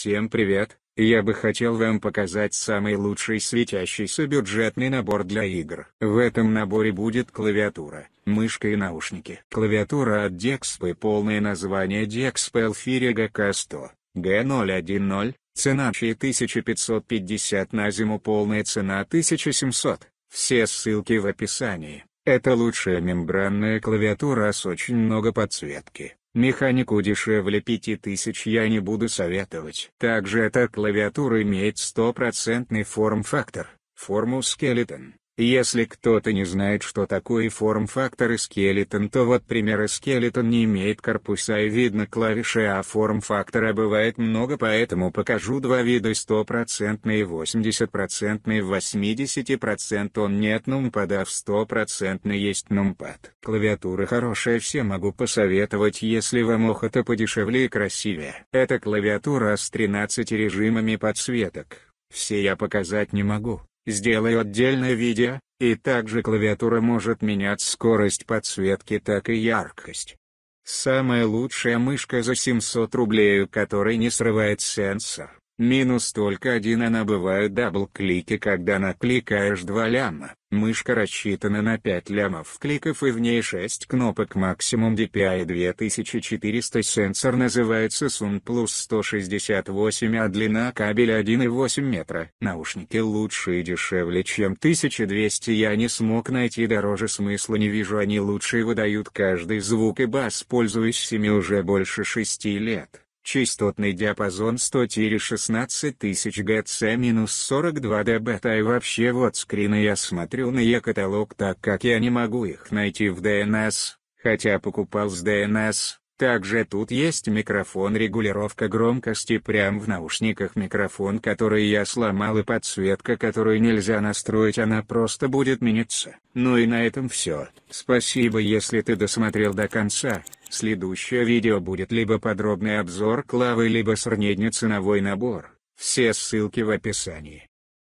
Всем привет, я бы хотел вам показать самый лучший светящийся бюджетный набор для игр. В этом наборе будет клавиатура, мышка и наушники. Клавиатура от Dexp и полное название Dexp Alphiria GK100, G010, цена 4550 на зиму полная цена 1700, все ссылки в описании. Это лучшая мембранная клавиатура с очень много подсветки. Механику дешевле 5000 я не буду советовать. Также эта клавиатура имеет стопроцентный форм-фактор, форму скелетон. Если кто-то не знает, что такое форм-фактор и скелетон, то вот примеры скелетон не имеет корпуса и видно клавиши, а форм-фактора бывает много, поэтому покажу два вида стопроцентный и 80% и 80% он нет нумпада, а в стопроцентный есть нумпад. Клавиатура хорошая, все могу посоветовать, если вам охота подешевле и красивее. Это клавиатура с 13 режимами подсветок. Все я показать не могу. Сделаю отдельное видео, и также клавиатура может менять скорость подсветки так и яркость. Самая лучшая мышка за 700 рублей, у которой не срывает сенсор. Минус только один она бывает дабл-клики когда накликаешь 2 ляма. Мышка рассчитана на 5 лямов кликов и в ней 6 кнопок максимум DPI 2400 сенсор называется Sun Plus 168 а длина кабеля 1,8 метра. Наушники лучше и дешевле чем 1200 я не смог найти дороже смысла не вижу они лучше выдают каждый звук и бас пользуюсь ими уже больше 6 лет частотный диапазон 100-16000 Гц-42 минус дБ. И вообще вот скрины я смотрю на Е-каталог так как я не могу их найти в DNS, хотя покупал с DNS. Также тут есть микрофон регулировка громкости прям в наушниках микрофон который я сломал и подсветка которую нельзя настроить она просто будет меняться. Ну и на этом все. Спасибо если ты досмотрел до конца. Следующее видео будет либо подробный обзор клавы, либо среднеценовой набор. Все ссылки в описании.